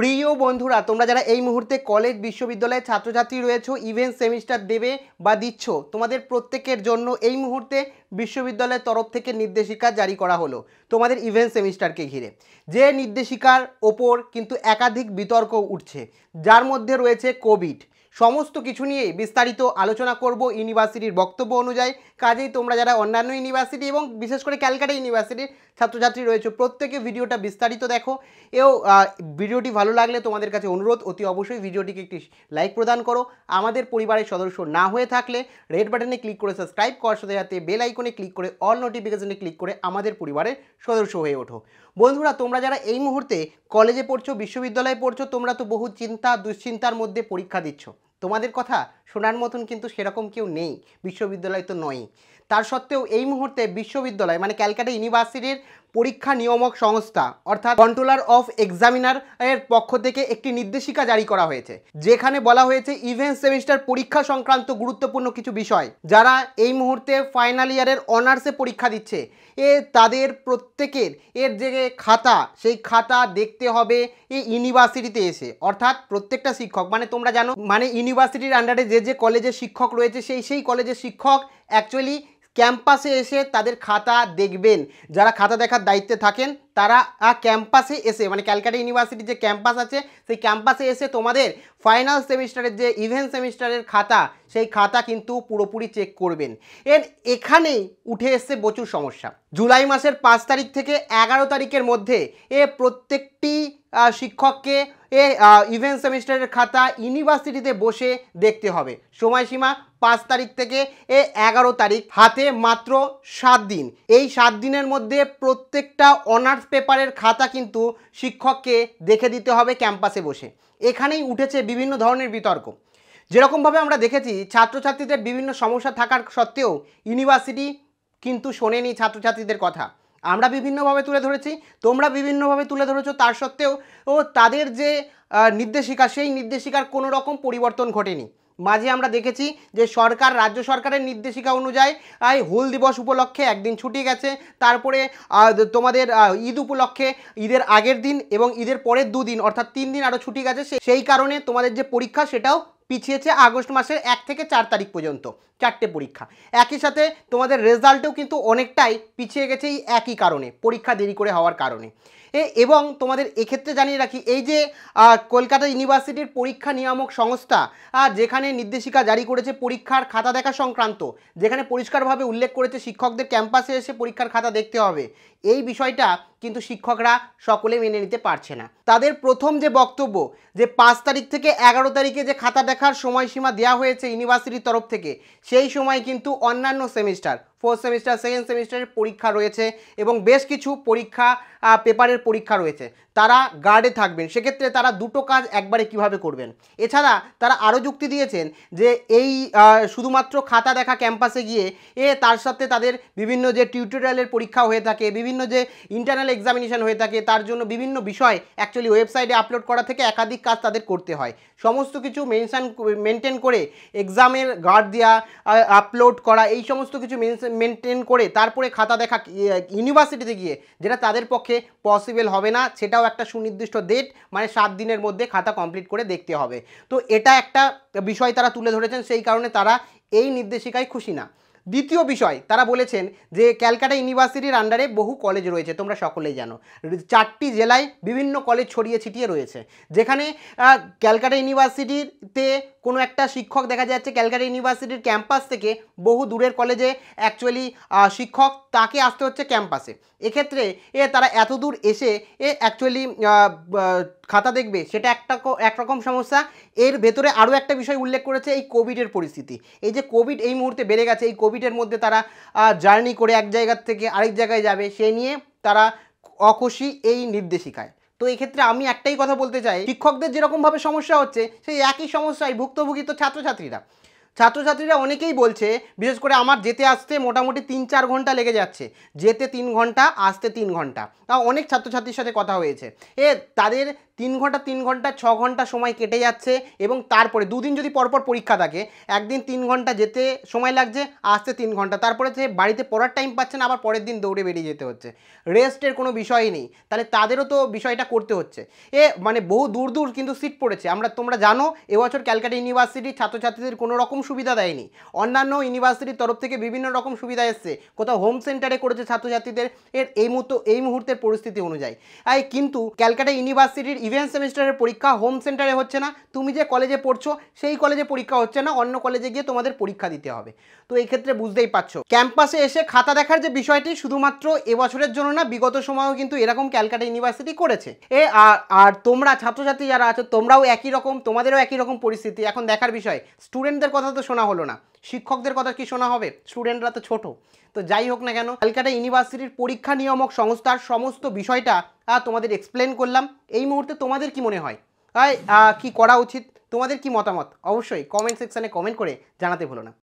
প্রিয় বন্ধুরা তোমরা যারা এই মুহূর্তে কলেজ বিশ্ববিদ্যালয়ের ছাত্রছাত্রী রয়েছে ইভেন্ট সেমিস্টার দেবে বা দিচ্ছ তোমাদের প্রত্যেকের জন্য এই মুহূর্তে বিশ্ববিদ্যালয়ের তরফ থেকে নির্দেশিকা জারি করা হলো তোমাদের ইভেন্ট সেমিস্টারকে ঘিরে যে নির্দেশিকার ওপর কিন্তু একাধিক বিতর্ক উঠছে যার মধ্যে রয়েছে কোভিড সমস্ত কিছু নিয়ে বিস্তারিত আলোচনা করব ইউনিভার্সিটির বক্তব্য অনুযায়ী কাজেই তোমরা যারা অন্যান্য ইউনিভার্সিটি এবং বিশেষ করে ক্যালকাটা ইউনিভার্সিটির ছাত্রছাত্রী রয়েছে প্রত্যেকে ভিডিওটা বিস্তারিত দেখো এও ভিডিওটি ভালো লাগলে তোমাদের কাছে অনুরোধ অতি অবশ্যই ভিডিওটিকে একটি লাইক প্রদান করো আমাদের পরিবারের সদস্য না হয়ে থাকলে রেড বাটনে ক্লিক করে সাবস্ক্রাইব করার সাথে সাথে বেল আইকনে ক্লিক করে অল নোটিফিকেশনে ক্লিক করে আমাদের পরিবারের সদস্য হয়ে ওঠো বন্ধুরা তোমরা যারা এই মুহূর্তে কলেজে পড়ছো বিশ্ববিদ্যালয়ে পড়ছো তোমরা তো বহু চিন্তা দুশ্চিন্তার মধ্যে পরীক্ষা দিচ্ছ তোমাদের কথা শোনার মতন কিন্তু সেরকম কেউ নেই বিশ্ববিদ্যালয় তো নয় তার সত্ত্বেও এই মুহূর্তে বিশ্ববিদ্যালয় মানে ক্যালকাটা ইউনিভার্সিটির পরীক্ষা নিয়ামক সংস্থা অর্থাৎ কন্ট্রোলার অফ এক্সামিনার এর পক্ষ থেকে একটি নির্দেশিকা জারি করা হয়েছে যেখানে বলা হয়েছে ইভেন্ট সেমিস্টার পরীক্ষা সংক্রান্ত গুরুত্বপূর্ণ কিছু বিষয় যারা এই মুহূর্তে ফাইনাল ইয়ারের অনার্সে পরীক্ষা দিচ্ছে এ তাদের প্রত্যেকের এর যে খাতা সেই খাতা দেখতে হবে এই ইউনিভার্সিটিতে এসে অর্থাৎ প্রত্যেকটা শিক্ষক মানে তোমরা জানো মানে ইউনিভার্সিটির আন্ডারে যে যে কলেজের শিক্ষক রয়েছে সেই সেই কলেজের শিক্ষক অ্যাকচুয়ালি ক্যাম্পাসে এসে তাদের খাতা দেখবেন যারা খাতা দেখার দায়িত্বে থাকেন তারা ক্যাম্পাসে এসে মানে ক্যালকাটা ইউনিভার্সিটির যে ক্যাম্পাস আছে সেই ক্যাম্পাসে এসে তোমাদের ফাইনাল সেমিস্টারের যে ইভেন্ট সেমিস্টারের খাতা সেই খাতা কিন্তু পুরোপুরি চেক করবেন এর এখানেই উঠে এসছে প্রচুর সমস্যা জুলাই মাসের পাঁচ তারিখ থেকে এগারো তারিখের মধ্যে এ প্রত্যেকটি শিক্ষককে এ ইভেন্ট সেমিস্টারের খাতা ইউনিভার্সিটিতে বসে দেখতে হবে সময়সীমা পাঁচ তারিখ থেকে এ এগারো তারিখ হাতে মাত্র সাত দিন এই সাত দিনের মধ্যে প্রত্যেকটা অনার্স অনার্স পেপারের খাতা কিন্তু শিক্ষককে দেখে দিতে হবে ক্যাম্পাসে বসে এখানেই উঠেছে বিভিন্ন ধরনের বিতর্ক যেরকমভাবে আমরা দেখেছি ছাত্রছাত্রীদের বিভিন্ন সমস্যা থাকার সত্ত্বেও ইউনিভার্সিটি কিন্তু শোনেনি ছাত্রছাত্রীদের কথা আমরা বিভিন্নভাবে তুলে ধরেছি তোমরা বিভিন্নভাবে তুলে ধরেছো তার সত্ত্বেও ও তাদের যে নির্দেশিকা সেই নির্দেশিকার কোনো রকম পরিবর্তন ঘটেনি মাঝে আমরা দেখেছি যে সরকার রাজ্য সরকারের নির্দেশিকা অনুযায়ী হুল দিবস উপলক্ষে একদিন ছুটি গেছে তারপরে তোমাদের ঈদ উপলক্ষে ঈদের আগের দিন এবং ঈদের পরের দুদিন অর্থাৎ তিন দিন আরও ছুটি গেছে সেই কারণে তোমাদের যে পরীক্ষা সেটাও পিছিয়েছে আগস্ট মাসের এক থেকে চার তারিখ পর্যন্ত চারটে পরীক্ষা একই সাথে তোমাদের রেজাল্টেও কিন্তু অনেকটাই পিছিয়ে গেছে এই একই কারণে পরীক্ষা দেরি করে হওয়ার কারণে এবং তোমাদের এক্ষেত্রে জানিয়ে রাখি এই যে কলকাতা ইউনিভার্সিটির পরীক্ষা নিয়ামক সংস্থা যেখানে নির্দেশিকা জারি করেছে পরীক্ষার খাতা দেখা সংক্রান্ত যেখানে পরিষ্কারভাবে উল্লেখ করেছে শিক্ষকদের ক্যাম্পাসে এসে পরীক্ষার খাতা দেখতে হবে এই বিষয়টা কিন্তু শিক্ষকরা সকলে মেনে নিতে পারছে না তাদের প্রথম যে বক্তব্য যে পাঁচ তারিখ থেকে এগারো তারিখে যে খাতা দেখার সময়সীমা দেওয়া হয়েছে ইউনিভার্সিটির তরফ থেকে সেই সময় কিন্তু অন্যান্য সেমিস্টার ফোর্থ সেমিস্টার সেকেন্ড সেমিস্টারের পরীক্ষা রয়েছে এবং বেশ কিছু পরীক্ষা পেপারের পরীক্ষা রয়েছে তারা গার্ডে থাকবেন সেক্ষেত্রে তারা দুটো কাজ একবারে কিভাবে করবেন এছাড়া তারা আরও যুক্তি দিয়েছেন যে এই শুধুমাত্র খাতা দেখা ক্যাম্পাসে গিয়ে এ তার সাথে তাদের বিভিন্ন যে টিউটোরিয়ালের পরীক্ষা হয়ে থাকে বিভিন্ন যে ইন্টারনাল এক্সামিনেশান হয়ে থাকে তার জন্য বিভিন্ন বিষয় অ্যাকচুয়ালি ওয়েবসাইটে আপলোড করা থেকে একাধিক কাজ তাদের করতে হয় সমস্ত কিছু মেনশান মেনটেন করে এক্সামের গার্ড দেওয়া আপলোড করা এই সমস্ত কিছু মেনটেন করে তারপরে খাতা দেখা ইউনিভার্সিটিতে ইয়ে, গিয়ে যেটা তাদের পক্ষে পসিবল হবে না সেটাও একটা সুনির্দিষ্ট ডেট মানে সাত দিনের মধ্যে খাতা কমপ্লিট করে দেখতে হবে তো এটা একটা বিষয় তারা তুলে ধরেছেন সেই কারণে তারা এই নির্দেশিকায় খুশি না দ্বিতীয় বিষয় তারা বলেছেন যে ক্যালকাটা ইউনিভার্সিটির আন্ডারে বহু কলেজ রয়েছে তোমরা সকলেই জানো চারটি জেলায় বিভিন্ন কলেজ ছড়িয়ে ছিটিয়ে রয়েছে যেখানে ক্যালকাটা ইউনিভার্সিটিতে কোনো একটা শিক্ষক দেখা যাচ্ছে ক্যালকাটা ইউনিভার্সিটির ক্যাম্পাস থেকে বহু দূরের কলেজে অ্যাকচুয়ালি শিক্ষক তাকে আসতে হচ্ছে ক্যাম্পাসে এক্ষেত্রে এ তারা এত দূর এসে এ অ্যাকচুয়ালি খাতা দেখবে সেটা একটা একরকম সমস্যা এর ভেতরে আরও একটা বিষয় উল্লেখ করেছে এই কোভিডের পরিস্থিতি এই যে কোভিড এই মুহূর্তে বেড়ে গেছে এই কোভিডের মধ্যে তারা জার্নি করে এক জায়গার থেকে আরেক জায়গায় যাবে সে নিয়ে তারা অখুশি এই নির্দেশিকায় তো এক্ষেত্রে আমি একটাই কথা বলতে চাই শিক্ষকদের যেরকমভাবে সমস্যা হচ্ছে সেই একই সমস্যায় ভুক্তভোগী তো ছাত্রছাত্রীরা ছাত্রছাত্রীরা অনেকেই বলছে বিশেষ করে আমার যেতে আসতে মোটামুটি তিন চার ঘন্টা লেগে যাচ্ছে যেতে তিন ঘন্টা আসতে তিন ঘন্টা তা অনেক ছাত্রছাত্রীর সাথে কথা হয়েছে এ তাদের তিন ঘন্টা তিন ঘন্টা ছ ঘন্টা সময় কেটে যাচ্ছে এবং তারপরে দুদিন যদি পরপর পরীক্ষা থাকে একদিন তিন ঘন্টা যেতে সময় লাগছে আসতে তিন ঘন্টা তারপরে সে বাড়িতে পড়ার টাইম পাচ্ছে না আবার পরের দিন দৌড়ে বেরিয়ে যেতে হচ্ছে রেস্টের কোনো বিষয়ই নেই তাহলে তাদেরও তো বিষয়টা করতে হচ্ছে এ মানে বহু দূর দূর কিন্তু সিট পড়েছে আমরা তোমরা জানো এবছর ক্যালকাটা ইউনিভার্সিটির ছাত্রছাত্রীদের কোনো রকম সুবিধা দেয়নি অন্যান্য ইউনিভার্সিটির তরফ থেকে বিভিন্ন রকম সুবিধা এসছে কোথাও হোম সেন্টারে করেছে ছাত্রছাত্রীদের এর এই মুহূর্ত এই মুহূর্তের পরিস্থিতি অনুযায়ী কিন্তু ক্যালকাটা ইউনিভার্সিটির ইভেন্ট সেমিস্টারের পরীক্ষা হোম সেন্টারে হচ্ছে না তুমি যে কলেজে পড়ছো সেই কলেজে পরীক্ষা হচ্ছে না অন্য কলেজে গিয়ে তোমাদের পরীক্ষা দিতে হবে তো এই ক্ষেত্রে বুঝতেই পারছো ক্যাম্পাসে এসে খাতা দেখার যে বিষয়টি শুধুমাত্র এবছরের জন্য না বিগত সময়ও কিন্তু এরকম ক্যালকাটা ইউনিভার্সিটি করেছে এ আর তোমরা ছাত্রছাত্রী যারা আছো তোমরাও একই রকম তোমাদেরও একই রকম পরিস্থিতি এখন দেখার বিষয় স্টুডেন্টদের কথা তো শোনা হলো না শিক্ষকদের কথা কি শোনা হবে স্টুডেন্টরা তো ছোট তো যাই হোক না কেন ক্যালকাটা ইউনিভার্সিটির পরীক্ষা নিয়ামক সংস্থার সমস্ত বিষয়টা তোমাদের এক্সপ্লেন করলাম এই মুহূর্তে তোমাদের কি মনে হয় কি করা উচিত তোমাদের কি মতামত অবশ্যই কমেন্ট সেকশানে কমেন্ট করে জানাতে ভুলো না